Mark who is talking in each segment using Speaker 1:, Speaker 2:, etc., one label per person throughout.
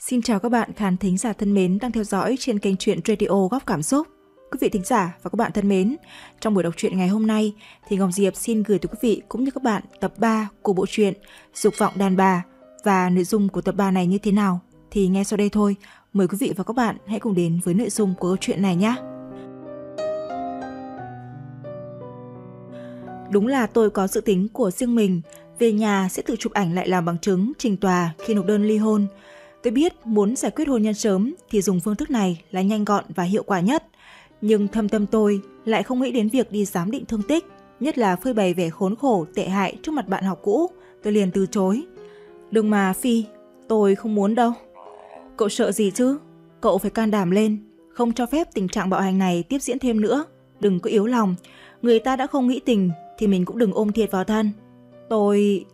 Speaker 1: Xin chào các bạn khán thính giả thân mến đang theo dõi trên kênh truyện Radio Góc Cảm Xúc. Quý vị thính giả và các bạn thân mến, trong buổi đọc truyện ngày hôm nay thì Ngọc Diệp xin gửi tới quý vị cũng như các bạn tập 3 của bộ truyện Dục vọng đàn bà và nội dung của tập 3 này như thế nào thì nghe sau đây thôi. Mời quý vị và các bạn hãy cùng đến với nội dung của câu chuyện này nhé. Đúng là tôi có dự tính của riêng mình, về nhà sẽ tự chụp ảnh lại làm bằng chứng trình tòa khi nộp đơn ly hôn. Tôi biết muốn giải quyết hôn nhân sớm thì dùng phương thức này là nhanh gọn và hiệu quả nhất. Nhưng thâm tâm tôi lại không nghĩ đến việc đi giám định thương tích, nhất là phơi bày vẻ khốn khổ, tệ hại trước mặt bạn học cũ. Tôi liền từ chối. Đừng mà Phi, tôi không muốn đâu. Cậu sợ gì chứ? Cậu phải can đảm lên, không cho phép tình trạng bạo hành này tiếp diễn thêm nữa. Đừng có yếu lòng, người ta đã không nghĩ tình thì mình cũng đừng ôm thiệt vào thân. Tôi...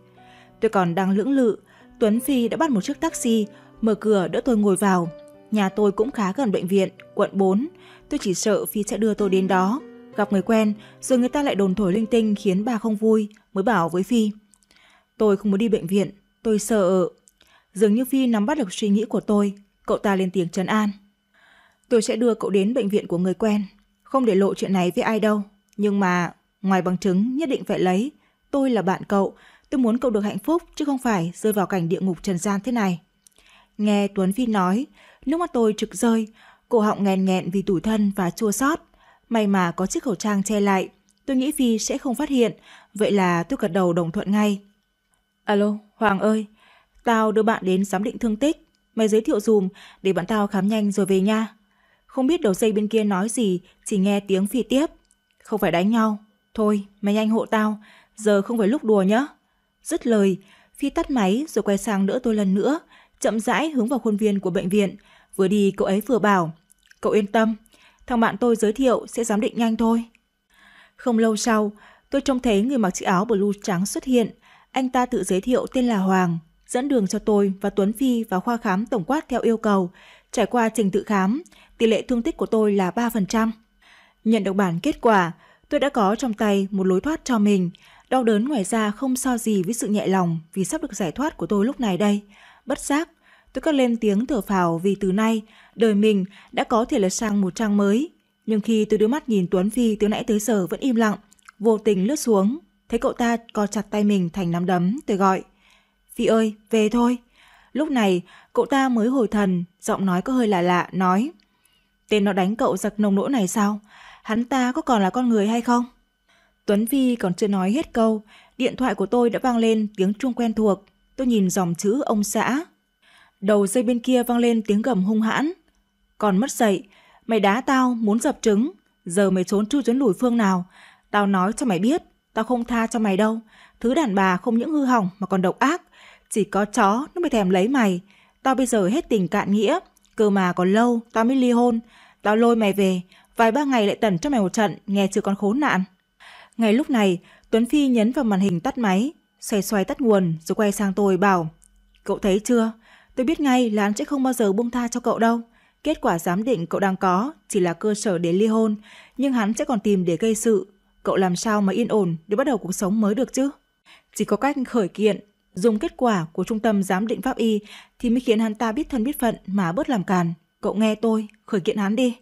Speaker 1: Tôi còn đang lưỡng lự, Tuấn Phi đã bắt một chiếc taxi mở cửa đỡ tôi ngồi vào. Nhà tôi cũng khá gần bệnh viện, quận 4. Tôi chỉ sợ Phi sẽ đưa tôi đến đó. Gặp người quen, rồi người ta lại đồn thổi linh tinh khiến bà không vui, mới bảo với Phi. Tôi không muốn đi bệnh viện, tôi sợ. Dường như Phi nắm bắt được suy nghĩ của tôi, cậu ta lên tiếng trấn an. Tôi sẽ đưa cậu đến bệnh viện của người quen, không để lộ chuyện này với ai đâu. Nhưng mà, ngoài bằng chứng nhất định phải lấy. Tôi là bạn cậu, tôi muốn cậu được hạnh phúc chứ không phải rơi vào cảnh địa ngục trần gian thế này. Nghe Tuấn Phi nói, nước mắt tôi trực rơi, cổ họng nghẹn nghẹn vì tủ thân và chua xót. May mà có chiếc khẩu trang che lại, tôi nghĩ Phi sẽ không phát hiện, vậy là tôi gật đầu đồng thuận ngay. Alo, Hoàng ơi, tao đưa bạn đến giám định thương tích, mày giới thiệu dùm để bạn tao khám nhanh rồi về nha. Không biết đầu dây bên kia nói gì, chỉ nghe tiếng Phi tiếp. Không phải đánh nhau, thôi mày nhanh hộ tao, giờ không phải lúc đùa nhá. Dứt lời, Phi tắt máy rồi quay sang đỡ tôi lần nữa, chậm rãi hướng vào khuôn viên của bệnh viện. Vừa đi cậu ấy vừa bảo, cậu yên tâm, thằng bạn tôi giới thiệu sẽ giám định nhanh thôi. Không lâu sau, tôi trông thấy người mặc chiếc áo blue trắng xuất hiện. Anh ta tự giới thiệu tên là Hoàng, dẫn đường cho tôi và Tuấn Phi vào khoa khám tổng quát theo yêu cầu. Trải qua trình tự khám, tỷ lệ thương tích của tôi là 3%. Nhận được bản kết quả, tôi đã có trong tay một lối thoát cho mình. Đau đớn ngoài ra không so gì với sự nhẹ lòng vì sắp được giải thoát của tôi lúc này đây. Bất giác, Tôi cứ lên tiếng thở phào vì từ nay, đời mình đã có thể là sang một trang mới. Nhưng khi tôi đưa mắt nhìn Tuấn Phi từ nãy tới giờ vẫn im lặng, vô tình lướt xuống, thấy cậu ta co chặt tay mình thành nắm đấm, tôi gọi. Phi ơi, về thôi. Lúc này, cậu ta mới hồi thần, giọng nói có hơi lạ lạ, nói. Tên nó đánh cậu giặc nồng nỗi này sao? Hắn ta có còn là con người hay không? Tuấn Phi còn chưa nói hết câu, điện thoại của tôi đã vang lên tiếng chuông quen thuộc. Tôi nhìn dòng chữ ông xã, đầu dây bên kia vang lên tiếng gầm hung hãn. Còn mất dậy, mày đá tao muốn dập trứng, giờ mày trốn chui trốn lủi phương nào, tao nói cho mày biết, tao không tha cho mày đâu. Thứ đàn bà không những hư hỏng mà còn độc ác, chỉ có chó nó mới thèm lấy mày. Tao bây giờ hết tình cạn nghĩa, cơ mà còn lâu tao mới ly hôn, tao lôi mày về, vài ba ngày lại tẩn cho mày một trận, nghe chưa con khốn nạn. Ngay lúc này, Tuấn Phi nhấn vào màn hình tắt máy, xoay xoay tắt nguồn rồi quay sang tôi bảo, cậu thấy chưa? Tôi biết ngay là anh sẽ không bao giờ buông tha cho cậu đâu. Kết quả giám định cậu đang có chỉ là cơ sở để ly hôn, nhưng hắn sẽ còn tìm để gây sự. Cậu làm sao mà yên ổn để bắt đầu cuộc sống mới được chứ? Chỉ có cách khởi kiện, dùng kết quả của trung tâm giám định pháp y thì mới khiến hắn ta biết thân biết phận mà bớt làm càn. Cậu nghe tôi, khởi kiện hắn đi.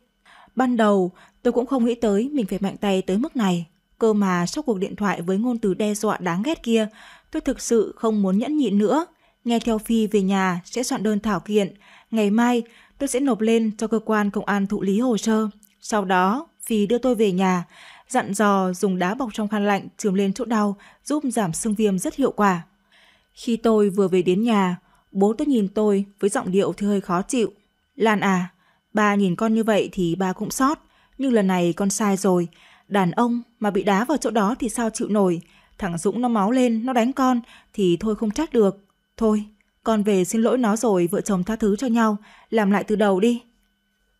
Speaker 1: Ban đầu, tôi cũng không nghĩ tới mình phải mạnh tay tới mức này. Cơ mà sau cuộc điện thoại với ngôn từ đe dọa đáng ghét kia, tôi thực sự không muốn nhẫn nhịn nữa – Nghe theo Phi về nhà sẽ soạn đơn thảo kiện. Ngày mai tôi sẽ nộp lên cho cơ quan công an thụ lý hồ sơ. Sau đó Phi đưa tôi về nhà, dặn dò dùng đá bọc trong khăn lạnh chườm lên chỗ đau giúp giảm sưng viêm rất hiệu quả. Khi tôi vừa về đến nhà, bố tôi nhìn tôi với giọng điệu thì hơi khó chịu. Lan à, ba nhìn con như vậy thì ba cũng sót, nhưng lần này con sai rồi. Đàn ông mà bị đá vào chỗ đó thì sao chịu nổi, thằng Dũng nó máu lên, nó đánh con thì thôi không trách được. Thôi, con về xin lỗi nó rồi vợ chồng tha thứ cho nhau, làm lại từ đầu đi.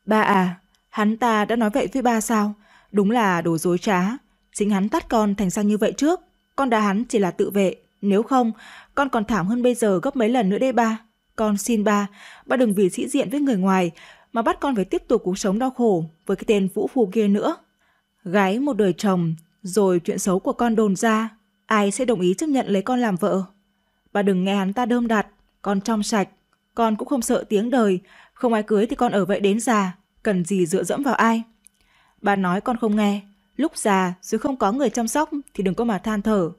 Speaker 1: Ba à, hắn ta đã nói vậy với ba sao? Đúng là đồ dối trá. Chính hắn tắt con thành ra như vậy trước. Con đã hắn chỉ là tự vệ. Nếu không, con còn thảm hơn bây giờ gấp mấy lần nữa đây ba. Con xin ba, ba đừng vì sĩ diện với người ngoài mà bắt con phải tiếp tục cuộc sống đau khổ với cái tên vũ phù kia nữa. Gái một đời chồng, rồi chuyện xấu của con đồn ra, ai sẽ đồng ý chấp nhận lấy con làm vợ? Và đừng nghe hắn ta đơm đặt, con trong sạch, con cũng không sợ tiếng đời, không ai cưới thì con ở vậy đến già, cần gì dựa dẫm vào ai. Bà nói con không nghe, lúc già dù không có người chăm sóc thì đừng có mà than thở.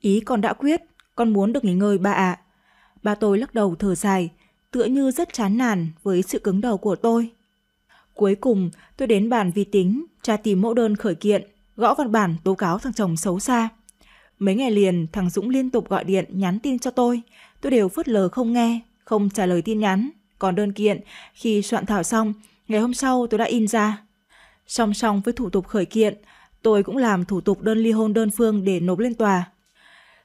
Speaker 1: Ý con đã quyết, con muốn được nghỉ ngơi bà ạ. À. Bà tôi lắc đầu thở dài, tựa như rất chán nản với sự cứng đầu của tôi. Cuối cùng, tôi đến bàn vi tính, tra tìm mẫu đơn khởi kiện, gõ văn bản tố cáo thằng chồng xấu xa. Mấy ngày liền, thằng Dũng liên tục gọi điện, nhắn tin cho tôi. Tôi đều phớt lờ không nghe, không trả lời tin nhắn. Còn đơn kiện, khi soạn thảo xong, ngày hôm sau tôi đã in ra. Song song với thủ tục khởi kiện, tôi cũng làm thủ tục đơn ly hôn đơn phương để nộp lên tòa.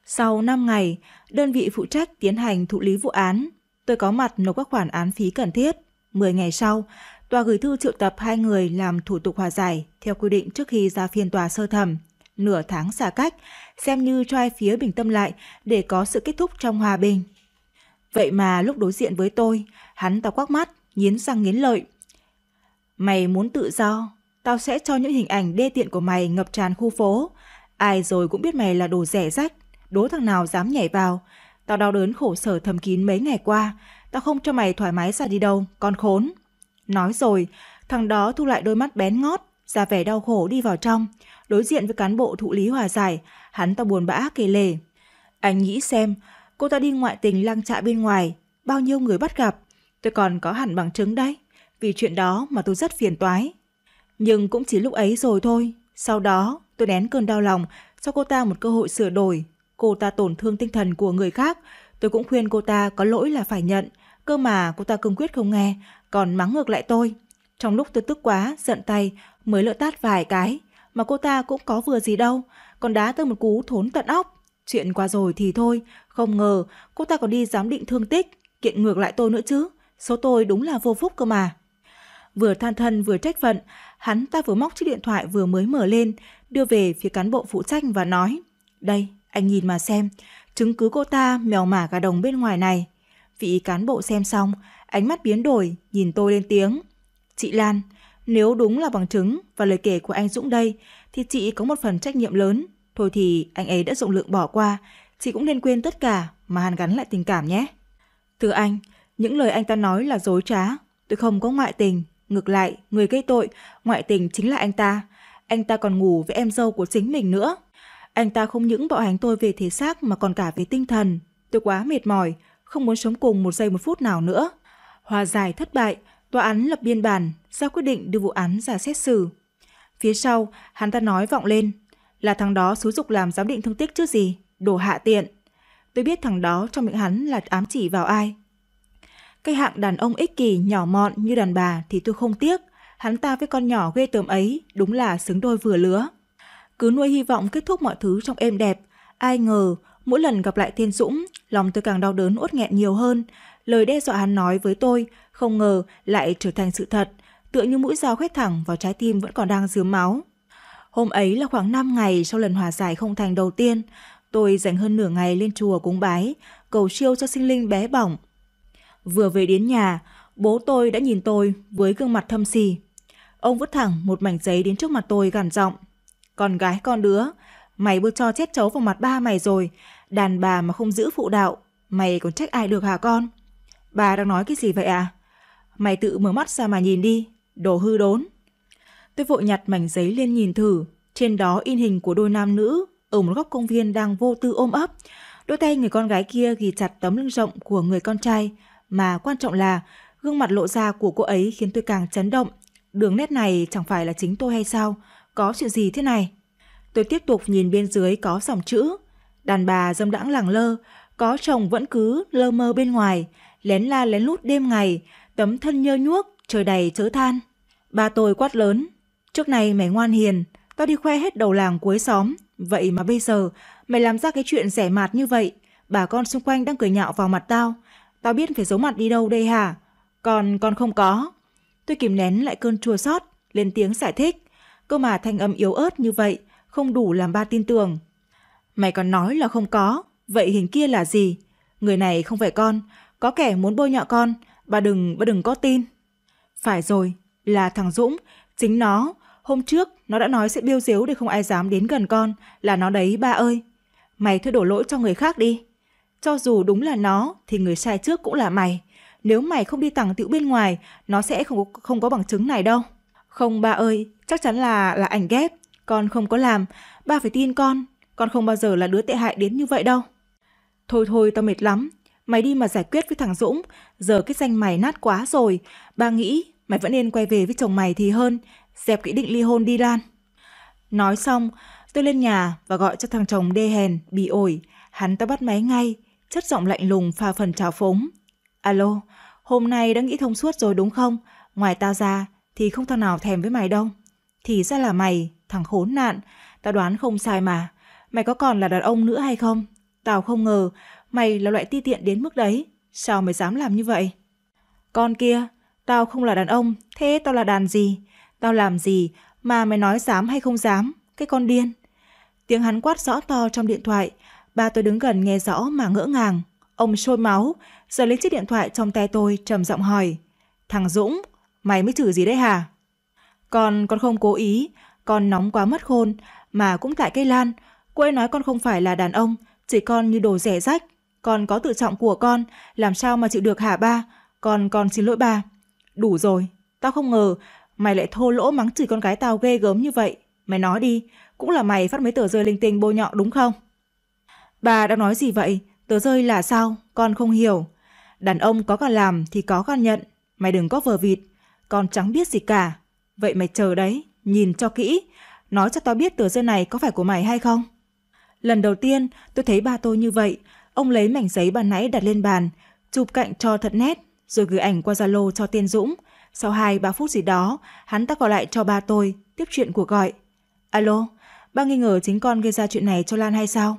Speaker 1: Sau 5 ngày, đơn vị phụ trách tiến hành thụ lý vụ án. Tôi có mặt nộp các khoản án phí cần thiết. 10 ngày sau, tòa gửi thư triệu tập hai người làm thủ tục hòa giải theo quy định trước khi ra phiên tòa sơ thẩm. Nửa tháng xa cách, xem như cho hai phía bình tâm lại để có sự kết thúc trong hòa bình. Vậy mà lúc đối diện với tôi, hắn ta quắc mắt, nghiến răng nghiến lợi. Mày muốn tự do, tao sẽ cho những hình ảnh đê tiện của mày ngập tràn khu phố. Ai rồi cũng biết mày là đồ rẻ rách, đố thằng nào dám nhảy vào. Tao đau đớn khổ sở thầm kín mấy ngày qua, tao không cho mày thoải mái ra đi đâu, con khốn. Nói rồi, thằng đó thu lại đôi mắt bén ngót, ra vẻ đau khổ đi vào trong, đối diện với cán bộ thụ lý hòa giải, hắn ta buồn bã kể lể. Anh nghĩ xem, cô ta đi ngoại tình lang trại bên ngoài, bao nhiêu người bắt gặp, tôi còn có hẳn bằng chứng đấy, vì chuyện đó mà tôi rất phiền toái. Nhưng cũng chỉ lúc ấy rồi thôi, sau đó tôi nén cơn đau lòng cho cô ta một cơ hội sửa đổi. Cô ta tổn thương tinh thần của người khác, tôi cũng khuyên cô ta có lỗi là phải nhận, cơ mà cô ta cương quyết không nghe, còn mắng ngược lại tôi. Trong lúc tôi tức quá, giận tay, mới lỡ tát vài cái, mà cô ta cũng có vừa gì đâu, còn đá tôi một cú thốn tận óc. Chuyện qua rồi thì thôi, không ngờ cô ta còn đi giám định thương tích, kiện ngược lại tôi nữa chứ. Số tôi đúng là vô phúc cơ mà. Vừa than thân vừa trách phận, hắn ta vừa móc chiếc điện thoại vừa mới mở lên, đưa về phía cán bộ phụ trách và nói Đây, anh nhìn mà xem, chứng cứ cô ta mèo mả gà đồng bên ngoài này. Vị cán bộ xem xong, ánh mắt biến đổi, nhìn tôi lên tiếng. Chị Lan, nếu đúng là bằng chứng và lời kể của anh Dũng đây, thì chị có một phần trách nhiệm lớn. Thôi thì anh ấy đã rộng lượng bỏ qua, chị cũng nên quên tất cả mà hàn gắn lại tình cảm nhé. thưa anh, những lời anh ta nói là dối trá, tôi không có ngoại tình, ngược lại, người gây tội, ngoại tình chính là anh ta. Anh ta còn ngủ với em dâu của chính mình nữa. Anh ta không những bạo hành tôi về thể xác mà còn cả về tinh thần. Tôi quá mệt mỏi, không muốn sống cùng một giây một phút nào nữa. Hòa giải thất bại, tòa án lập biên bản, ra quyết định đưa vụ án ra xét xử. Phía sau, hắn ta nói vọng lên – là thằng đó xúi dục làm giám định thương tích chứ gì, đồ hạ tiện. Tôi biết thằng đó trong miệng hắn là ám chỉ vào ai. Cái hạng đàn ông ích kỷ nhỏ mọn như đàn bà thì tôi không tiếc, hắn ta với con nhỏ ghê tởm ấy đúng là xứng đôi vừa lứa. Cứ nuôi hy vọng kết thúc mọi thứ trong êm đẹp, ai ngờ mỗi lần gặp lại Thiên Dũng, lòng tôi càng đau đớn uất nghẹn nhiều hơn. Lời đe dọa hắn nói với tôi, không ngờ lại trở thành sự thật, tựa như mũi dao khoét thẳng vào trái tim vẫn còn đang dướm máu. Hôm ấy là khoảng 5 ngày sau lần hòa giải không thành đầu tiên, tôi dành hơn nửa ngày lên chùa cúng bái, cầu siêu cho sinh linh bé bỏng. Vừa về đến nhà, bố tôi đã nhìn tôi với gương mặt thâm xì. Ông vứt thẳng một mảnh giấy đến trước mặt tôi gằn giọng. Con gái con đứa, mày bước cho chết cháu vào mặt ba mày rồi, đàn bà mà không giữ phụ đạo, mày còn trách ai được hả con? Bà đang nói cái gì vậy à? Mày tự mở mắt ra mà nhìn đi, đồ hư đốn. Tôi vội nhặt mảnh giấy lên nhìn thử, trên đó in hình của đôi nam nữ ở một góc công viên đang vô tư ôm ấp. Đôi tay người con gái kia ghi chặt tấm lưng rộng của người con trai, mà quan trọng là gương mặt lộ ra của cô ấy khiến tôi càng chấn động. Đường nét này chẳng phải là chính tôi hay sao? Có chuyện gì thế này? Tôi tiếp tục nhìn bên dưới có dòng chữ. Đàn bà dâm đãng lẳng lơ, có chồng vẫn cứ lơ mơ bên ngoài, lén la lén lút đêm ngày, tấm thân nhơ nhuốc, trời đầy chớ than. Ba tôi quát lớn, Trước này mày ngoan hiền, tao đi khoe hết đầu làng cuối xóm, vậy mà bây giờ mày làm ra cái chuyện rẻ mạt như vậy, bà con xung quanh đang cười nhạo vào mặt tao, tao biết phải giấu mặt đi đâu đây hả? Còn con không có. Tôi kìm nén lại cơn chua xót, lên tiếng giải thích, cơ mà thanh âm yếu ớt như vậy không đủ làm ba tin tưởng. Mày còn nói là không có, vậy hình kia là gì? Người này không phải con, có kẻ muốn bôi nhọ con, bà đừng, bà đừng có tin. Phải rồi, là thằng Dũng, chính nó Hôm trước, nó đã nói sẽ biêu diếu để không ai dám đến gần con, là nó đấy ba ơi. Mày thôi đổ lỗi cho người khác đi. Cho dù đúng là nó, thì người sai trước cũng là mày. Nếu mày không đi tặng tiểu bên ngoài, nó sẽ không có, không có bằng chứng này đâu. Không ba ơi, chắc chắn là là ảnh ghép. Con không có làm, ba phải tin con. Con không bao giờ là đứa tệ hại đến như vậy đâu. Thôi thôi, tao mệt lắm. Mày đi mà giải quyết với thằng Dũng. Giờ cái danh mày nát quá rồi. Ba nghĩ mày vẫn nên quay về với chồng mày thì hơn dẹp kỹ định ly hôn đi Lan. Nói xong, tôi lên nhà và gọi cho thằng chồng đê hèn, bị ổi. Hắn ta bắt máy ngay, chất giọng lạnh lùng pha phần trào phúng. Alo, hôm nay đã nghĩ thông suốt rồi đúng không? Ngoài tao ra thì không thằng nào thèm với mày đâu. Thì ra là mày, thằng khốn nạn. Tao đoán không sai mà. Mày có còn là đàn ông nữa hay không? Tao không ngờ mày là loại ti tiện đến mức đấy. Sao mày dám làm như vậy? Con kia, tao không là đàn ông, thế tao là đàn gì? Tao làm gì mà mày nói dám hay không dám, cái con điên. Tiếng hắn quát rõ to trong điện thoại, ba tôi đứng gần nghe rõ mà ngỡ ngàng. Ông sôi máu, giờ lấy chiếc điện thoại trong tay tôi trầm giọng hỏi. Thằng Dũng, mày mới chửi gì đấy hả? Con, con không cố ý, con nóng quá mất khôn, mà cũng tại cây lan. Cô ấy nói con không phải là đàn ông, chỉ con như đồ rẻ rách. Con có tự trọng của con, làm sao mà chịu được hả ba? Con, con xin lỗi ba. Đủ rồi, tao không ngờ mày lại thô lỗ mắng chửi con gái tao ghê gớm như vậy. Mày nói đi, cũng là mày phát mấy tờ rơi linh tinh bôi nhọ đúng không? Bà đang nói gì vậy? Tờ rơi là sao? Con không hiểu. Đàn ông có cả làm thì có con nhận. Mày đừng có vờ vịt. Con chẳng biết gì cả. Vậy mày chờ đấy, nhìn cho kỹ. Nói cho tao biết tờ rơi này có phải của mày hay không? Lần đầu tiên tôi thấy ba tôi như vậy. Ông lấy mảnh giấy ban nãy đặt lên bàn, chụp cạnh cho thật nét, rồi gửi ảnh qua Zalo cho Tiên Dũng. Sau 2-3 phút gì đó, hắn ta gọi lại cho ba tôi, tiếp chuyện cuộc gọi. Alo, ba nghi ngờ chính con gây ra chuyện này cho Lan hay sao?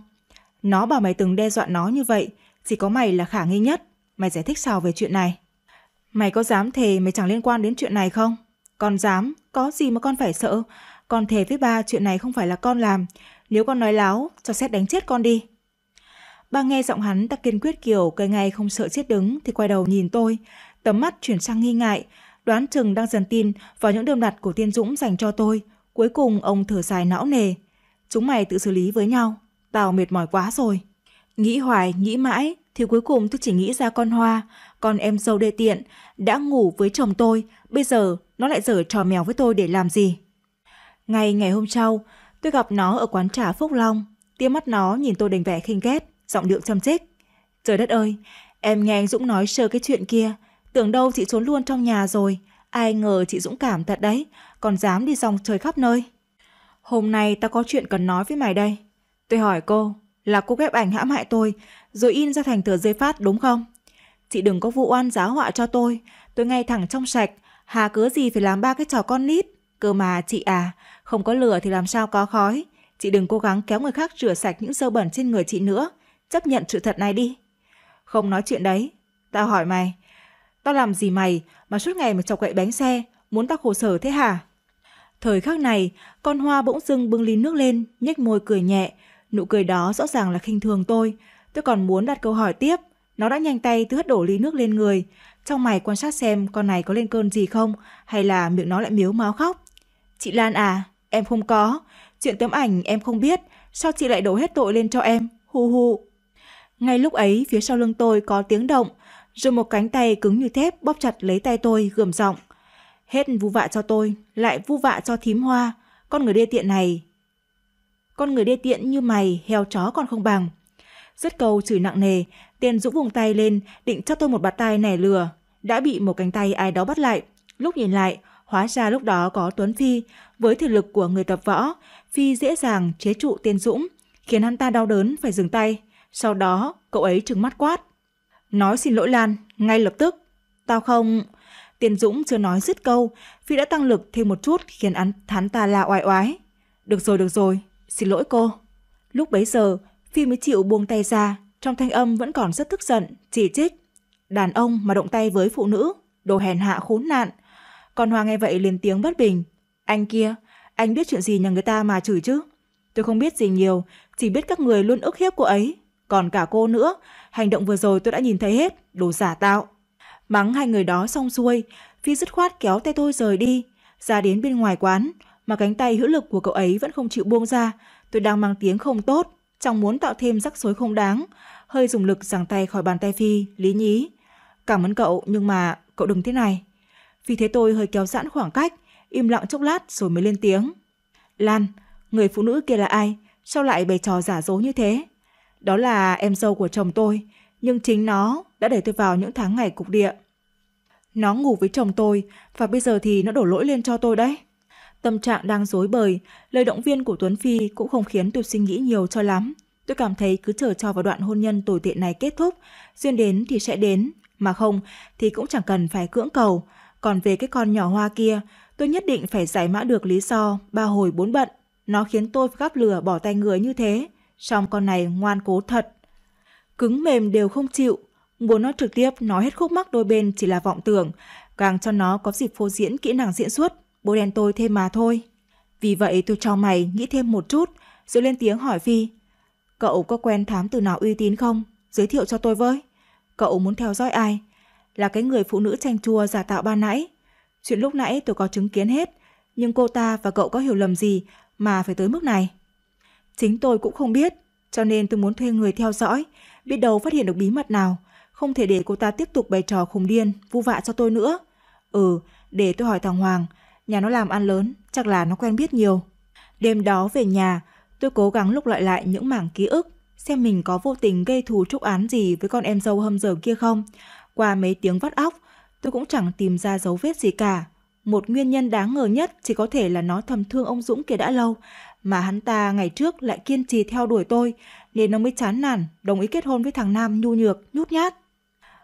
Speaker 1: Nó bảo mày từng đe dọa nó như vậy, chỉ có mày là khả nghi nhất. Mày giải thích sao về chuyện này? Mày có dám thề mày chẳng liên quan đến chuyện này không? Con dám, có gì mà con phải sợ. Con thề với ba chuyện này không phải là con làm. Nếu con nói láo, cho xét đánh chết con đi. Ba nghe giọng hắn ta kiên quyết kiểu cây ngay không sợ chết đứng thì quay đầu nhìn tôi. Tấm mắt chuyển sang nghi ngại đoán chừng đang dần tin vào những đơm đặt của Tiên Dũng dành cho tôi. Cuối cùng ông thở dài não nề. Chúng mày tự xử lý với nhau, tao mệt mỏi quá rồi. Nghĩ hoài, nghĩ mãi, thì cuối cùng tôi chỉ nghĩ ra con hoa, con em dâu đê tiện, đã ngủ với chồng tôi, bây giờ nó lại dở trò mèo với tôi để làm gì. Ngày ngày hôm sau, tôi gặp nó ở quán trà Phúc Long, tia mắt nó nhìn tôi đành vẻ khinh ghét, giọng điệu châm chích. Trời đất ơi, em nghe anh Dũng nói sơ cái chuyện kia, Tưởng đâu chị trốn luôn trong nhà rồi, ai ngờ chị dũng cảm thật đấy, còn dám đi dòng trời khắp nơi. Hôm nay ta có chuyện cần nói với mày đây. Tôi hỏi cô, là cô ghép ảnh hãm hại tôi, rồi in ra thành tờ giấy phát đúng không? Chị đừng có vụ oan giáo họa cho tôi, tôi ngay thẳng trong sạch, hà cớ gì phải làm ba cái trò con nít. Cơ mà chị à, không có lửa thì làm sao có khói. Chị đừng cố gắng kéo người khác rửa sạch những dơ bẩn trên người chị nữa. Chấp nhận sự thật này đi. Không nói chuyện đấy. Tao hỏi mày, Tao làm gì mày mà suốt ngày mà chọc gậy bánh xe, muốn tao khổ sở thế hả? Thời khắc này, con hoa bỗng dưng bưng ly nước lên, nhếch môi cười nhẹ. Nụ cười đó rõ ràng là khinh thường tôi. Tôi còn muốn đặt câu hỏi tiếp. Nó đã nhanh tay tứ hất đổ ly nước lên người. Trong mày quan sát xem con này có lên cơn gì không, hay là miệng nó lại miếu máu khóc. Chị Lan à, em không có. Chuyện tấm ảnh em không biết. Sao chị lại đổ hết tội lên cho em? Hu hu. Ngay lúc ấy, phía sau lưng tôi có tiếng động. Rồi một cánh tay cứng như thép bóp chặt lấy tay tôi gườm giọng. Hết vu vạ cho tôi, lại vu vạ cho thím hoa, con người đê tiện này. Con người đê tiện như mày, heo chó còn không bằng. Rất cầu chửi nặng nề, tiền dũng vùng tay lên, định cho tôi một bạt tay nẻ lừa. Đã bị một cánh tay ai đó bắt lại. Lúc nhìn lại, hóa ra lúc đó có Tuấn Phi. Với thể lực của người tập võ, Phi dễ dàng chế trụ tiên dũng, khiến hắn ta đau đớn phải dừng tay. Sau đó, cậu ấy trừng mắt quát nói xin lỗi Lan, ngay lập tức. Tao không... Tiền Dũng chưa nói dứt câu, Phi đã tăng lực thêm một chút khiến hắn, hắn ta la oai oái. Được rồi, được rồi, xin lỗi cô. Lúc bấy giờ, Phi mới chịu buông tay ra, trong thanh âm vẫn còn rất tức giận, chỉ trích. Đàn ông mà động tay với phụ nữ, đồ hèn hạ khốn nạn. Còn Hoa nghe vậy liền tiếng bất bình. Anh kia, anh biết chuyện gì nhà người ta mà chửi chứ? Tôi không biết gì nhiều, chỉ biết các người luôn ức hiếp cô ấy, còn cả cô nữa, hành động vừa rồi tôi đã nhìn thấy hết, đồ giả tạo. Mắng hai người đó xong xuôi, Phi dứt khoát kéo tay tôi rời đi, ra đến bên ngoài quán, mà cánh tay hữu lực của cậu ấy vẫn không chịu buông ra. Tôi đang mang tiếng không tốt, chẳng muốn tạo thêm rắc rối không đáng. Hơi dùng lực giằng tay khỏi bàn tay Phi, lý nhí. Cảm ơn cậu, nhưng mà cậu đừng thế này. Vì thế tôi hơi kéo giãn khoảng cách, im lặng chốc lát rồi mới lên tiếng. Lan, người phụ nữ kia là ai? Sao lại bày trò giả dối như thế? Đó là em dâu của chồng tôi, nhưng chính nó đã đẩy tôi vào những tháng ngày cục địa. Nó ngủ với chồng tôi và bây giờ thì nó đổ lỗi lên cho tôi đấy. Tâm trạng đang rối bời, lời động viên của Tuấn Phi cũng không khiến tôi suy nghĩ nhiều cho lắm. Tôi cảm thấy cứ chờ cho vào đoạn hôn nhân tồi tệ này kết thúc, duyên đến thì sẽ đến, mà không thì cũng chẳng cần phải cưỡng cầu. Còn về cái con nhỏ hoa kia, tôi nhất định phải giải mã được lý do ba hồi bốn bận. Nó khiến tôi gắp lửa bỏ tay người như thế song con này ngoan cố thật. Cứng mềm đều không chịu, muốn nó trực tiếp nói hết khúc mắc đôi bên chỉ là vọng tưởng, càng cho nó có dịp phô diễn kỹ năng diễn xuất, bố đen tôi thêm mà thôi. Vì vậy tôi cho mày nghĩ thêm một chút, rồi lên tiếng hỏi Phi. Cậu có quen thám tử nào uy tín không? Giới thiệu cho tôi với. Cậu muốn theo dõi ai? Là cái người phụ nữ chanh chua giả tạo ba nãy. Chuyện lúc nãy tôi có chứng kiến hết, nhưng cô ta và cậu có hiểu lầm gì mà phải tới mức này? Chính tôi cũng không biết, cho nên tôi muốn thuê người theo dõi, biết đâu phát hiện được bí mật nào, không thể để cô ta tiếp tục bày trò khùng điên, vu vạ cho tôi nữa. Ừ, để tôi hỏi thằng Hoàng, nhà nó làm ăn lớn, chắc là nó quen biết nhiều. Đêm đó về nhà, tôi cố gắng lúc lại lại những mảng ký ức, xem mình có vô tình gây thù trúc án gì với con em dâu hâm giờ kia không. Qua mấy tiếng vắt óc, tôi cũng chẳng tìm ra dấu vết gì cả. Một nguyên nhân đáng ngờ nhất chỉ có thể là nó thầm thương ông Dũng kia đã lâu mà hắn ta ngày trước lại kiên trì theo đuổi tôi, nên nó mới chán nản, đồng ý kết hôn với thằng Nam nhu nhược, nhút nhát.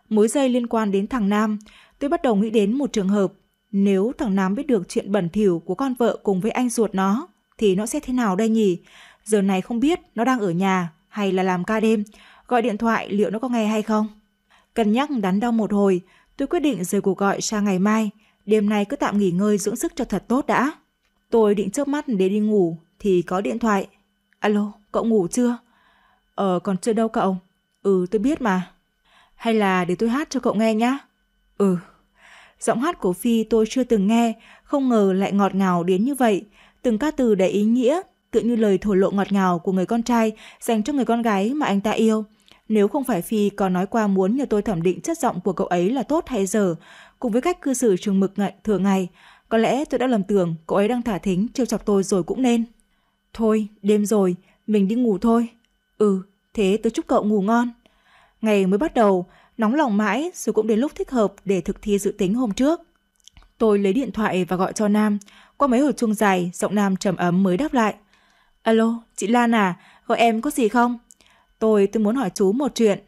Speaker 1: Mối dây liên quan đến thằng Nam, tôi bắt đầu nghĩ đến một trường hợp. Nếu thằng Nam biết được chuyện bẩn thỉu của con vợ cùng với anh ruột nó, thì nó sẽ thế nào đây nhỉ? Giờ này không biết nó đang ở nhà hay là làm ca đêm, gọi điện thoại liệu nó có nghe hay không? Cân nhắc đắn đo một hồi, tôi quyết định rời cuộc gọi sang ngày mai. Đêm nay cứ tạm nghỉ ngơi dưỡng sức cho thật tốt đã. Tôi định trước mắt để đi ngủ, thì có điện thoại. Alo, cậu ngủ chưa? Ờ, còn chưa đâu cậu. Ừ, tôi biết mà. Hay là để tôi hát cho cậu nghe nhá. Ừ. Giọng hát của Phi tôi chưa từng nghe, không ngờ lại ngọt ngào đến như vậy. Từng ca từ đầy ý nghĩa, tự như lời thổ lộ ngọt ngào của người con trai dành cho người con gái mà anh ta yêu. Nếu không phải Phi còn nói qua muốn nhờ tôi thẩm định chất giọng của cậu ấy là tốt hay dở, cùng với cách cư xử trường mực ngại thường ngày, có lẽ tôi đã lầm tưởng cậu ấy đang thả thính trêu chọc tôi rồi cũng nên. Thôi, đêm rồi, mình đi ngủ thôi. Ừ, thế tôi chúc cậu ngủ ngon. Ngày mới bắt đầu, nóng lòng mãi rồi cũng đến lúc thích hợp để thực thi dự tính hôm trước. Tôi lấy điện thoại và gọi cho Nam. Qua mấy hồi chuông dài, giọng Nam trầm ấm mới đáp lại. Alo, chị Lan à, gọi em có gì không? Tôi, tôi muốn hỏi chú một chuyện.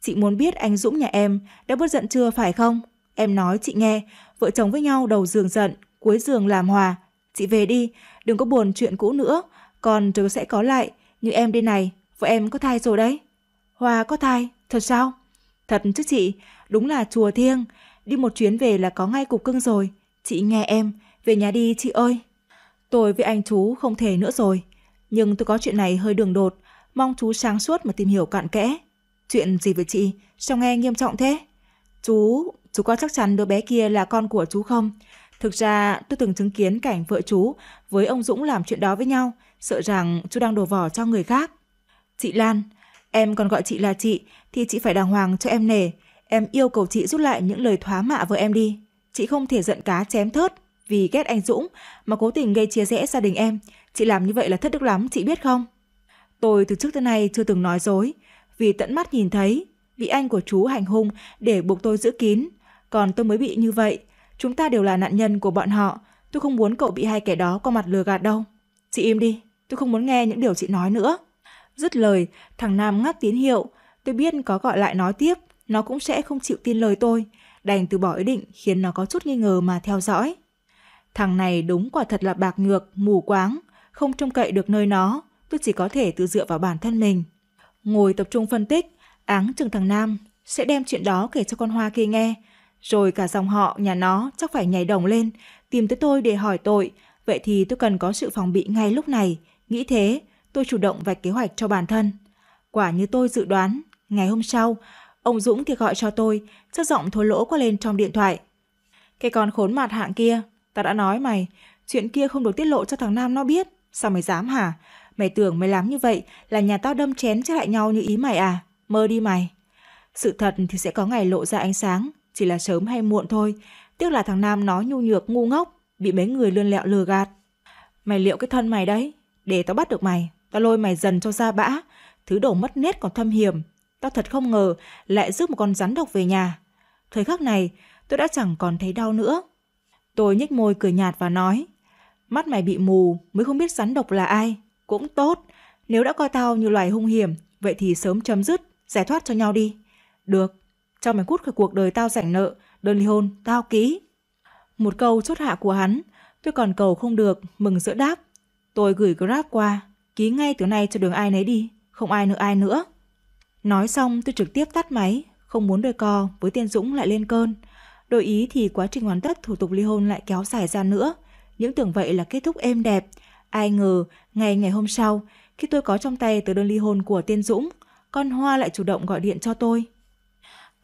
Speaker 1: Chị muốn biết anh Dũng nhà em đã bớt giận chưa phải không? Em nói chị nghe, vợ chồng với nhau đầu giường giận, cuối giường làm hòa. Chị về đi, đừng có buồn chuyện cũ nữa, còn rồi sẽ có lại, như em đi này, vợ em có thai rồi đấy. Hoa có thai, thật sao? Thật chứ chị, đúng là chùa thiêng, đi một chuyến về là có ngay cục cưng rồi. Chị nghe em, về nhà đi chị ơi. Tôi với anh chú không thể nữa rồi, nhưng tôi có chuyện này hơi đường đột, mong chú sáng suốt mà tìm hiểu cạn kẽ. Chuyện gì với chị, sao nghe nghiêm trọng thế? Chú, chú có chắc chắn đứa bé kia là con của chú không? Thực ra tôi từng chứng kiến cảnh vợ chú với ông Dũng làm chuyện đó với nhau, sợ rằng chú đang đổ vỏ cho người khác. Chị Lan, em còn gọi chị là chị thì chị phải đàng hoàng cho em nể. Em yêu cầu chị rút lại những lời thoá mạ với em đi. Chị không thể giận cá chém thớt vì ghét anh Dũng mà cố tình gây chia rẽ gia đình em. Chị làm như vậy là thất đức lắm, chị biết không? Tôi từ trước tới nay chưa từng nói dối, vì tận mắt nhìn thấy vị anh của chú hành hung để buộc tôi giữ kín, còn tôi mới bị như vậy Chúng ta đều là nạn nhân của bọn họ. Tôi không muốn cậu bị hai kẻ đó qua mặt lừa gạt đâu. Chị im đi, tôi không muốn nghe những điều chị nói nữa. Dứt lời, thằng Nam ngắt tín hiệu. Tôi biết có gọi lại nói tiếp, nó cũng sẽ không chịu tin lời tôi. Đành từ bỏ ý định khiến nó có chút nghi ngờ mà theo dõi. Thằng này đúng quả thật là bạc ngược, mù quáng, không trông cậy được nơi nó. Tôi chỉ có thể tự dựa vào bản thân mình. Ngồi tập trung phân tích, áng chừng thằng Nam sẽ đem chuyện đó kể cho con Hoa kia nghe rồi cả dòng họ, nhà nó chắc phải nhảy đồng lên, tìm tới tôi để hỏi tội. Vậy thì tôi cần có sự phòng bị ngay lúc này. Nghĩ thế, tôi chủ động vạch kế hoạch cho bản thân. Quả như tôi dự đoán, ngày hôm sau, ông Dũng thì gọi cho tôi, chất giọng thối lỗ qua lên trong điện thoại. Cái con khốn mặt hạng kia, ta đã nói mày, chuyện kia không được tiết lộ cho thằng Nam nó biết. Sao mày dám hả? Mày tưởng mày làm như vậy là nhà tao đâm chén chết lại nhau như ý mày à? Mơ đi mày. Sự thật thì sẽ có ngày lộ ra ánh sáng, chỉ là sớm hay muộn thôi. Tiếc là thằng Nam nó nhu nhược ngu ngốc, bị mấy người lươn lẹo lừa gạt. Mày liệu cái thân mày đấy, để tao bắt được mày, tao lôi mày dần cho ra bã, thứ đồ mất nét còn thâm hiểm. Tao thật không ngờ lại rước một con rắn độc về nhà. Thời khắc này, tôi đã chẳng còn thấy đau nữa. Tôi nhếch môi cười nhạt và nói, mắt mày bị mù mới không biết rắn độc là ai, cũng tốt. Nếu đã coi tao như loài hung hiểm, vậy thì sớm chấm dứt, giải thoát cho nhau đi. Được, cho mày cút khỏi cuộc đời tao rảnh nợ, đơn ly hôn, tao ký. Một câu chốt hạ của hắn, tôi còn cầu không được, mừng giữa đáp. Tôi gửi Grab qua, ký ngay từ nay cho đường ai nấy đi, không ai nợ ai nữa. Nói xong tôi trực tiếp tắt máy, không muốn đôi co với Tiên Dũng lại lên cơn. Đổi ý thì quá trình hoàn tất thủ tục ly hôn lại kéo dài ra nữa. Những tưởng vậy là kết thúc êm đẹp. Ai ngờ, ngày ngày hôm sau, khi tôi có trong tay tờ đơn ly hôn của Tiên Dũng, con Hoa lại chủ động gọi điện cho tôi.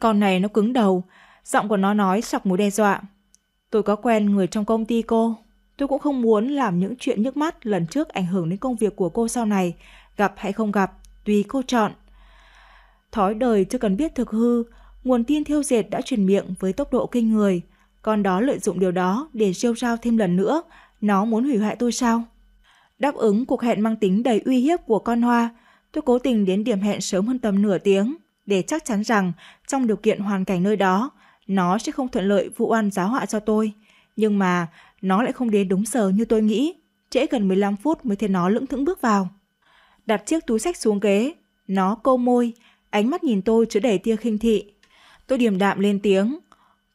Speaker 1: Con này nó cứng đầu, giọng của nó nói sọc mối đe dọa. Tôi có quen người trong công ty cô, tôi cũng không muốn làm những chuyện nhức mắt lần trước ảnh hưởng đến công việc của cô sau này, gặp hay không gặp, tùy cô chọn. Thói đời chưa cần biết thực hư, nguồn tin thiêu diệt đã truyền miệng với tốc độ kinh người. Con đó lợi dụng điều đó để rêu rao thêm lần nữa, nó muốn hủy hoại tôi sao? Đáp ứng cuộc hẹn mang tính đầy uy hiếp của con Hoa, tôi cố tình đến điểm hẹn sớm hơn tầm nửa tiếng để chắc chắn rằng trong điều kiện hoàn cảnh nơi đó, nó sẽ không thuận lợi vụ oan giáo họa cho tôi. Nhưng mà nó lại không đến đúng giờ như tôi nghĩ. Trễ gần 15 phút mới thấy nó lững thững bước vào. Đặt chiếc túi sách xuống ghế. Nó câu môi, ánh mắt nhìn tôi chứa đầy tia khinh thị. Tôi điềm đạm lên tiếng.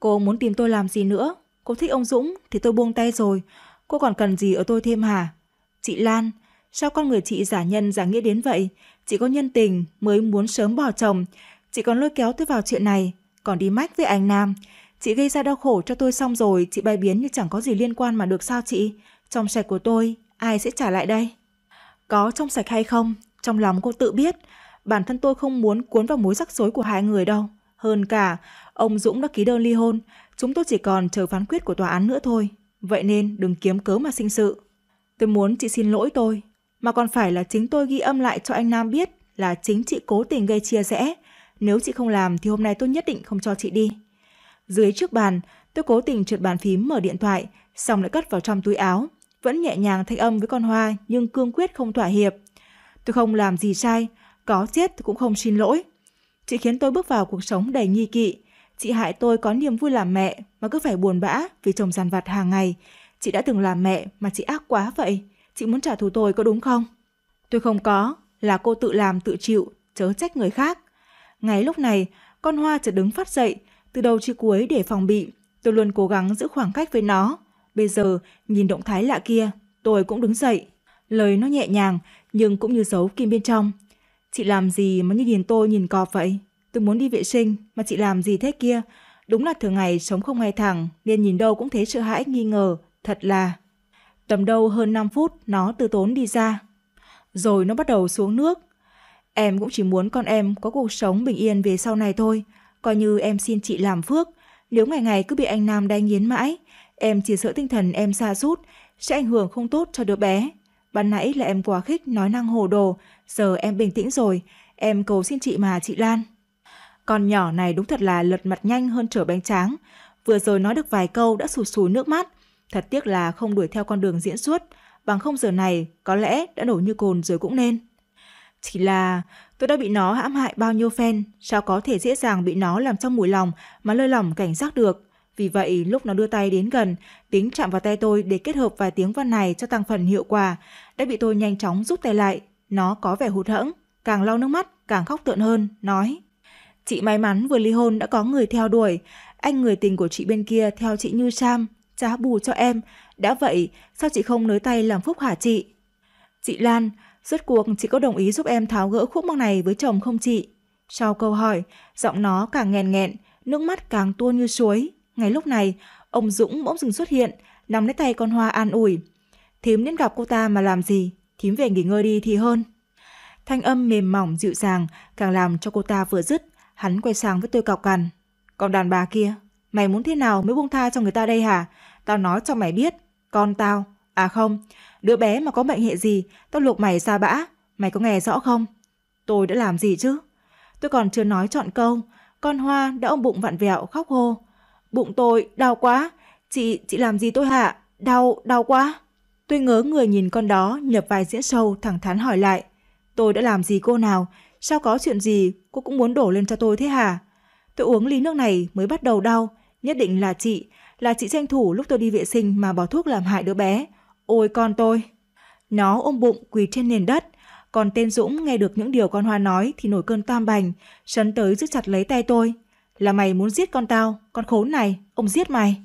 Speaker 1: Cô muốn tìm tôi làm gì nữa? Cô thích ông Dũng thì tôi buông tay rồi. Cô còn cần gì ở tôi thêm hả? Chị Lan, sao con người chị giả nhân giả nghĩa đến vậy? Chỉ có nhân tình mới muốn sớm bỏ chồng. Chị còn lôi kéo tôi vào chuyện này, còn đi mách với anh Nam. Chị gây ra đau khổ cho tôi xong rồi, chị bay biến như chẳng có gì liên quan mà được sao chị? Trong sạch của tôi, ai sẽ trả lại đây? Có trong sạch hay không, trong lòng cô tự biết. Bản thân tôi không muốn cuốn vào mối rắc rối của hai người đâu. Hơn cả, ông Dũng đã ký đơn ly hôn, chúng tôi chỉ còn chờ phán quyết của tòa án nữa thôi. Vậy nên đừng kiếm cớ mà sinh sự. Tôi muốn chị xin lỗi tôi, mà còn phải là chính tôi ghi âm lại cho anh Nam biết là chính chị cố tình gây chia rẽ. Nếu chị không làm thì hôm nay tôi nhất định không cho chị đi. Dưới trước bàn, tôi cố tình trượt bàn phím mở điện thoại, xong lại cất vào trong túi áo. Vẫn nhẹ nhàng thanh âm với con Hoa nhưng cương quyết không thỏa hiệp. Tôi không làm gì sai, có chết tôi cũng không xin lỗi. Chị khiến tôi bước vào cuộc sống đầy nghi kỵ. Chị hại tôi có niềm vui làm mẹ mà cứ phải buồn bã vì chồng giàn vặt hàng ngày. Chị đã từng làm mẹ mà chị ác quá vậy chị muốn trả thù tôi có đúng không? Tôi không có, là cô tự làm tự chịu, chớ trách người khác. Ngay lúc này, con hoa chợt đứng phát dậy, từ đầu chí cuối để phòng bị, tôi luôn cố gắng giữ khoảng cách với nó. Bây giờ, nhìn động thái lạ kia, tôi cũng đứng dậy. Lời nó nhẹ nhàng, nhưng cũng như giấu kim bên trong. Chị làm gì mà như nhìn tôi nhìn cọp vậy? Tôi muốn đi vệ sinh, mà chị làm gì thế kia? Đúng là thường ngày sống không ngay thẳng, nên nhìn đâu cũng thấy sợ hãi, nghi ngờ. Thật là... Tầm đâu hơn 5 phút nó từ tốn đi ra. Rồi nó bắt đầu xuống nước. Em cũng chỉ muốn con em có cuộc sống bình yên về sau này thôi. Coi như em xin chị làm phước. Nếu ngày ngày cứ bị anh Nam đai nghiến mãi, em chỉ sợ tinh thần em xa sút sẽ ảnh hưởng không tốt cho đứa bé. Ban nãy là em quá khích nói năng hồ đồ, giờ em bình tĩnh rồi, em cầu xin chị mà chị Lan. Con nhỏ này đúng thật là lật mặt nhanh hơn trở bánh tráng. Vừa rồi nói được vài câu đã sụt sùi nước mắt, Thật tiếc là không đuổi theo con đường diễn suốt, bằng không giờ này có lẽ đã nổ như cồn rồi cũng nên. Chỉ là tôi đã bị nó hãm hại bao nhiêu phen, sao có thể dễ dàng bị nó làm trong mùi lòng mà lơi lỏng cảnh giác được. Vì vậy, lúc nó đưa tay đến gần, tính chạm vào tay tôi để kết hợp vài tiếng văn này cho tăng phần hiệu quả, đã bị tôi nhanh chóng rút tay lại. Nó có vẻ hụt hẫng, càng lau nước mắt, càng khóc tượng hơn, nói. Chị may mắn vừa ly hôn đã có người theo đuổi, anh người tình của chị bên kia theo chị như Sam, trả bù cho em. Đã vậy, sao chị không nới tay làm phúc hả chị? Chị Lan, rốt cuộc chị có đồng ý giúp em tháo gỡ khúc mắc này với chồng không chị? Sau câu hỏi, giọng nó càng nghẹn nghẹn, nước mắt càng tuôn như suối. Ngay lúc này, ông Dũng bỗng dừng xuất hiện, nắm lấy tay con Hoa an ủi. Thím đến gặp cô ta mà làm gì? Thím về nghỉ ngơi đi thì hơn. Thanh âm mềm mỏng dịu dàng càng làm cho cô ta vừa dứt, hắn quay sang với tôi cọc cằn. Còn đàn bà kia, Mày muốn thế nào mới buông tha cho người ta đây hả? Tao nói cho mày biết, con tao, à không, đứa bé mà có bệnh hệ gì, tao luộc mày ra bã, mày có nghe rõ không? Tôi đã làm gì chứ? Tôi còn chưa nói chọn câu, con Hoa đã ôm bụng vặn vẹo khóc hô. Bụng tôi đau quá, chị, chị làm gì tôi hả? Đau, đau quá. Tôi ngớ người nhìn con đó nhập vai diễn sâu thẳng thắn hỏi lại. Tôi đã làm gì cô nào? Sao có chuyện gì cô cũng muốn đổ lên cho tôi thế hả? Tôi uống ly nước này mới bắt đầu đau, nhất định là chị, là chị tranh thủ lúc tôi đi vệ sinh mà bỏ thuốc làm hại đứa bé. Ôi con tôi. Nó ôm bụng quỳ trên nền đất, còn tên Dũng nghe được những điều con Hoa nói thì nổi cơn tam bành, sấn tới giữ chặt lấy tay tôi. Là mày muốn giết con tao, con khốn này, ông giết mày.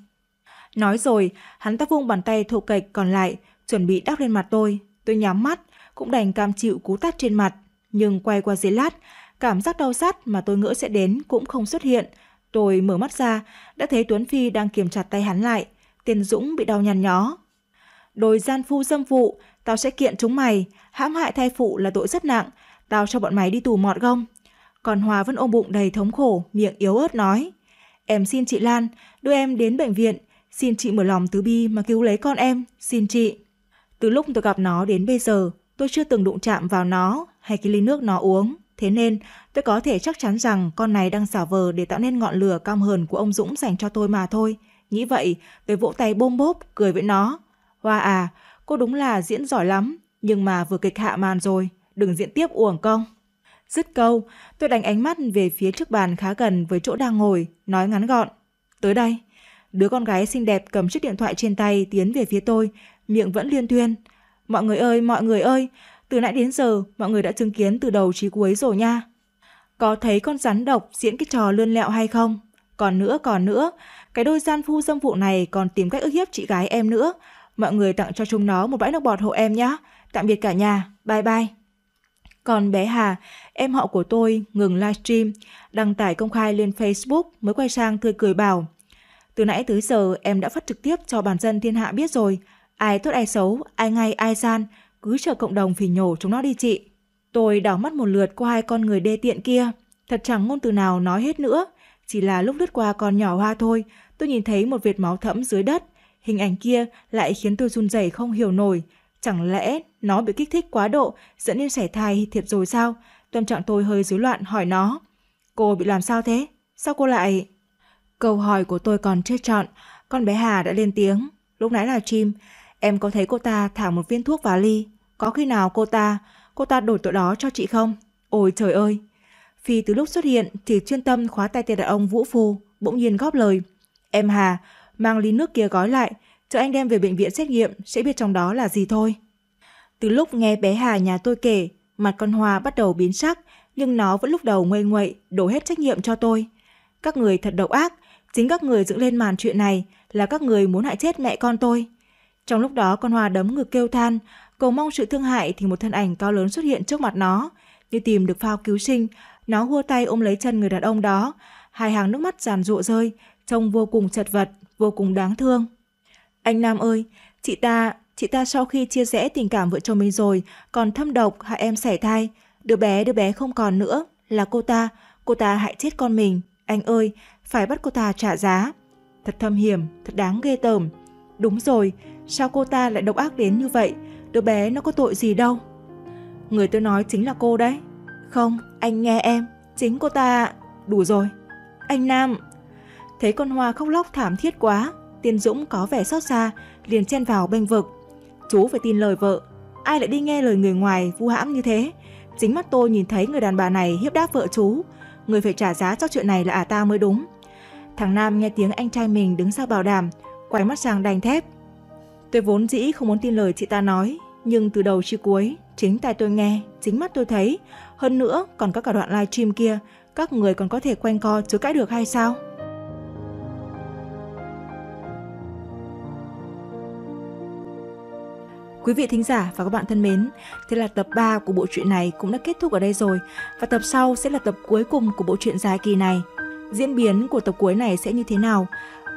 Speaker 1: Nói rồi, hắn ta vung bàn tay thô kịch còn lại, chuẩn bị đắp lên mặt tôi. Tôi nhắm mắt, cũng đành cam chịu cú tát trên mặt. Nhưng quay qua dưới lát, cảm giác đau sát mà tôi ngỡ sẽ đến cũng không xuất hiện. Tôi mở mắt ra, đã thấy Tuấn Phi đang kiềm chặt tay hắn lại. Tiền Dũng bị đau nhăn nhó. Đồi gian phu dâm vụ tao sẽ kiện chúng mày. Hãm hại thai phụ là tội rất nặng. Tao cho bọn mày đi tù mọt gông. Còn Hòa vẫn ôm bụng đầy thống khổ, miệng yếu ớt nói. Em xin chị Lan, đưa em đến bệnh viện. Xin chị mở lòng tứ bi mà cứu lấy con em. Xin chị. Từ lúc tôi gặp nó đến bây giờ, tôi chưa từng đụng chạm vào nó hay cái ly nước nó uống. Thế nên, tôi có thể chắc chắn rằng con này đang xả vờ để tạo nên ngọn lửa cam hờn của ông Dũng dành cho tôi mà thôi. Nghĩ vậy, tôi vỗ tay bôm bốp, cười với nó. Hoa à, cô đúng là diễn giỏi lắm, nhưng mà vừa kịch hạ màn rồi, đừng diễn tiếp uổng công. Dứt câu, tôi đánh ánh mắt về phía trước bàn khá gần với chỗ đang ngồi, nói ngắn gọn. Tới đây. Đứa con gái xinh đẹp cầm chiếc điện thoại trên tay tiến về phía tôi, miệng vẫn liên thuyên. Mọi người ơi, mọi người ơi, từ nãy đến giờ, mọi người đã chứng kiến từ đầu chí cuối rồi nha. Có thấy con rắn độc diễn cái trò lươn lẹo hay không? Còn nữa, còn nữa, cái đôi gian phu dâm vụ này còn tìm cách ức hiếp chị gái em nữa. Mọi người tặng cho chúng nó một bãi nước bọt hộ em nhé. Tạm biệt cả nhà, bye bye. Còn bé Hà, em họ của tôi ngừng livestream, đăng tải công khai lên Facebook mới quay sang tươi cười bảo. Từ nãy tới giờ em đã phát trực tiếp cho bản dân thiên hạ biết rồi, ai tốt ai xấu, ai ngay ai gian, cứ chờ cộng đồng phỉ nhổ chúng nó đi chị. Tôi đảo mắt một lượt qua hai con người đê tiện kia. Thật chẳng ngôn từ nào nói hết nữa. Chỉ là lúc lướt qua con nhỏ hoa thôi, tôi nhìn thấy một vệt máu thẫm dưới đất. Hình ảnh kia lại khiến tôi run rẩy không hiểu nổi. Chẳng lẽ nó bị kích thích quá độ, dẫn đến sảy thai thiệt rồi sao? Tâm trạng tôi hơi rối loạn hỏi nó. Cô bị làm sao thế? Sao cô lại... Câu hỏi của tôi còn chưa chọn, con bé Hà đã lên tiếng. Lúc nãy là chim, em có thấy cô ta thả một viên thuốc vào ly. Có khi nào cô ta, cô ta đổi tội đó cho chị không? Ôi trời ơi! Phi từ lúc xuất hiện thì chuyên tâm khóa tay tên đàn ông Vũ Phu, bỗng nhiên góp lời. Em Hà, mang ly nước kia gói lại, chờ anh đem về bệnh viện xét nghiệm sẽ biết trong đó là gì thôi. Từ lúc nghe bé Hà nhà tôi kể, mặt con Hoa bắt đầu biến sắc, nhưng nó vẫn lúc đầu nguây nguậy, đổ hết trách nhiệm cho tôi. Các người thật độc ác, chính các người dựng lên màn chuyện này là các người muốn hại chết mẹ con tôi. Trong lúc đó con Hoa đấm ngực kêu than, cầu mong sự thương hại thì một thân ảnh cao lớn xuất hiện trước mặt nó, như tìm được phao cứu sinh, nó hua tay ôm lấy chân người đàn ông đó, hai hàng nước mắt giàn rụa rơi, trông vô cùng chật vật, vô cùng đáng thương. Anh Nam ơi, chị ta, chị ta sau khi chia rẽ tình cảm vợ chồng mình rồi, còn thâm độc hại em sẻ thai, đứa bé đứa bé không còn nữa, là cô ta, cô ta hại chết con mình, anh ơi, phải bắt cô ta trả giá. Thật thâm hiểm, thật đáng ghê tởm. Đúng rồi, sao cô ta lại độc ác đến như vậy? đứa bé nó có tội gì đâu. Người tôi nói chính là cô đấy. Không, anh nghe em, chính cô ta... Đủ rồi. Anh Nam... Thấy con Hoa khóc lóc thảm thiết quá, Tiên Dũng có vẻ xót xa, liền chen vào bênh vực. Chú phải tin lời vợ, ai lại đi nghe lời người ngoài vu hãm như thế. Chính mắt tôi nhìn thấy người đàn bà này hiếp đáp vợ chú, người phải trả giá cho chuyện này là à ta mới đúng. Thằng Nam nghe tiếng anh trai mình đứng sau bảo đảm, quay mắt sang đành thép. Tôi vốn dĩ không muốn tin lời chị ta nói, nhưng từ đầu chi cuối, chính tai tôi nghe, chính mắt tôi thấy. Hơn nữa, còn có cả đoạn live stream kia, các người còn có thể quanh co chối cãi được hay sao? Quý vị thính giả và các bạn thân mến, thế là tập 3 của bộ truyện này cũng đã kết thúc ở đây rồi và tập sau sẽ là tập cuối cùng của bộ truyện dài kỳ này. Diễn biến của tập cuối này sẽ như thế nào?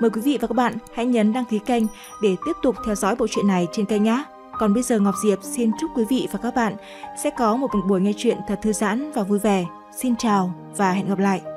Speaker 1: Mời quý vị và các bạn hãy nhấn đăng ký kênh để tiếp tục theo dõi bộ truyện này trên kênh nhé. Còn bây giờ Ngọc Diệp xin chúc quý vị và các bạn sẽ có một buổi nghe chuyện thật thư giãn và vui vẻ. Xin chào và hẹn gặp lại!